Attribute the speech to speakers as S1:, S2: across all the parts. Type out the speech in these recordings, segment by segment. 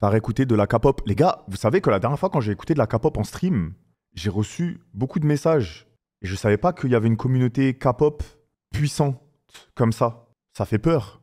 S1: par écouter de la K-pop. Les gars, vous savez que la dernière fois quand j'ai écouté de la K-pop en stream, j'ai reçu beaucoup de messages. Et je savais pas qu'il y avait une communauté K-pop puissante comme ça. Ça fait peur.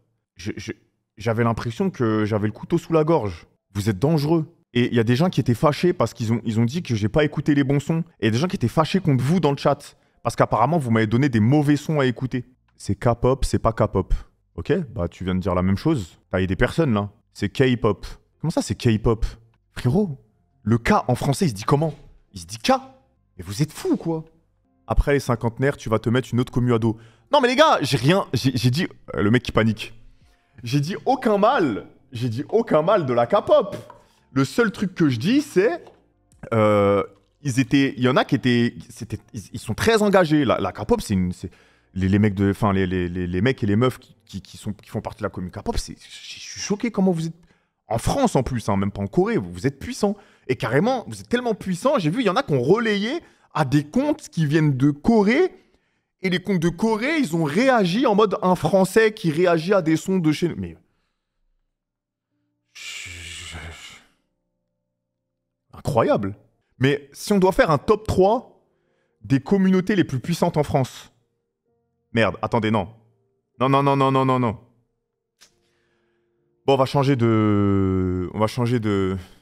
S1: J'avais l'impression que j'avais le couteau sous la gorge. Vous êtes dangereux. Et il y a des gens qui étaient fâchés parce qu'ils ont, ils ont dit que j'ai pas écouté les bons sons. Et des gens qui étaient fâchés contre vous dans le chat. Parce qu'apparemment, vous m'avez donné des mauvais sons à écouter. C'est K-pop, c'est pas K-pop. Ok, bah tu viens de dire la même chose. a des personnes là. C'est K-pop. Comment ça, c'est K-pop Frérot, le K en français, il se dit comment Il se dit K Mais vous êtes fous, quoi Après les cinquantenaires, tu vas te mettre une autre commu à dos. Non, mais les gars, j'ai rien. J'ai dit. Euh, le mec qui panique. J'ai dit aucun mal. J'ai dit aucun mal de la K-pop. Le seul truc que je dis, c'est. Euh, ils étaient. Il y en a qui étaient. ils, sont très engagés. La, K-pop, c'est une. Les, mecs de. Enfin, les, mecs et les meufs qui, sont, qui font partie de la commu K-pop, je suis choqué comment vous êtes en France en plus, hein, même pas en Corée, vous, êtes puissant. Et carrément, vous êtes tellement puissant, j'ai vu, il y en a qui ont relayé à des comptes qui viennent de Corée. Et les comptes de Corée, ils ont réagi en mode un Français qui réagit à des sons de chez Mais. Incroyable. Mais si on doit faire un top 3 des communautés les plus puissantes en France. Merde, attendez, non. Non, non, non, non, non, non, non. Bon, on va changer de, on va changer de,